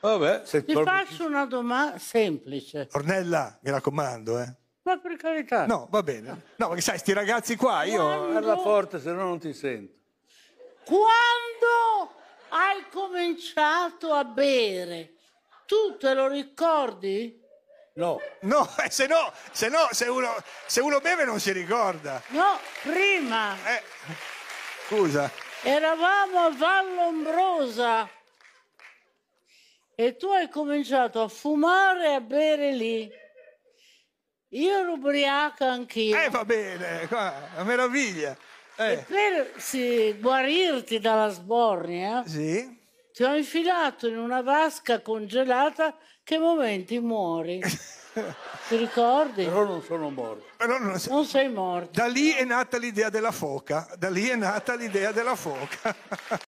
Vabbè. Se Ti proprio- faccio una domanda semplice. Ornella, mi raccomando, eh. Ma per carità. No, va bene. No, perché sai, sti ragazzi qua, io... Parla forte, se no non ti sento. Quando hai cominciato a bere, tu te lo ricordi? No, No, eh, se no, se no, se uno, se uno beve non si ricorda. No, prima Eh, scusa. eravamo a Vallombrosa e tu hai cominciato a fumare e a bere lì. Io ero ubriaca anch'io. Eh, va bene, qua, una meraviglia. Eh. E per sì, guarirti dalla sbornia, sì. ti ho infilato in una vasca congelata che momenti muori. Ti ricordi? Però non sono morto. Non, sei... non, sei morto. Da lì è nata l'idea della foca. Da lì è nata l'idea della foca.